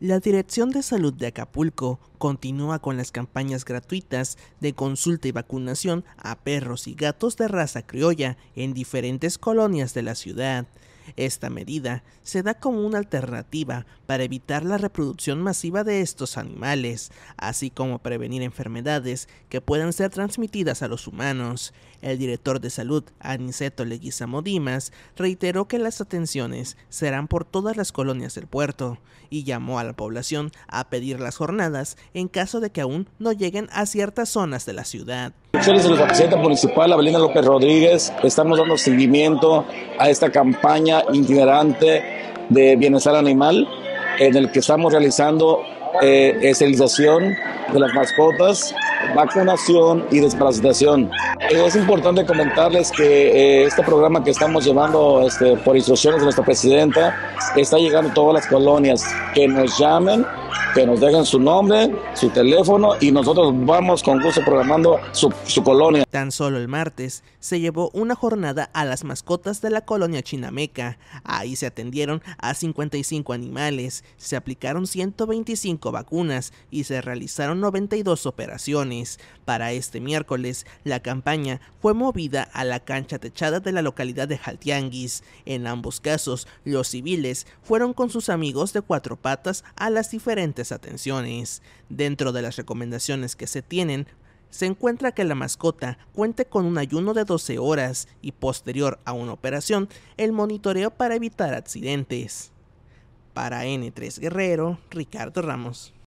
La Dirección de Salud de Acapulco continúa con las campañas gratuitas de consulta y vacunación a perros y gatos de raza criolla en diferentes colonias de la ciudad. Esta medida se da como una alternativa para evitar la reproducción masiva de estos animales, así como prevenir enfermedades que puedan ser transmitidas a los humanos. El director de salud, Aniceto Leguizamo Dimas, reiteró que las atenciones serán por todas las colonias del puerto y llamó a la población a pedir las jornadas en caso de que aún no lleguen a ciertas zonas de la ciudad gracias de la presidenta municipal, Abelina López Rodríguez, estamos dando seguimiento a esta campaña itinerante de bienestar animal en el que estamos realizando eh, esterilización de las mascotas, vacunación y desparasitación. Eh, es importante comentarles que eh, este programa que estamos llevando este, por instrucciones de nuestra presidenta está llegando a todas las colonias. Que nos llamen que nos dejen su nombre, su teléfono y nosotros vamos con gusto programando su, colonia. Tan solo el martes se llevó una jornada a las mascotas de la colonia Chinameca. Ahí se atendieron a 55 animales, se aplicaron 125 vacunas y se realizaron 92 operaciones. Para este miércoles, la campaña fue movida a la cancha techada de la localidad de Jaltianguis. En ambos casos, los civiles fueron con sus amigos de cuatro patas a las diferentes diferentes atenciones. Dentro de las recomendaciones que se tienen, se encuentra que la mascota cuente con un ayuno de 12 horas y posterior a una operación el monitoreo para evitar accidentes. Para N3 Guerrero, Ricardo Ramos.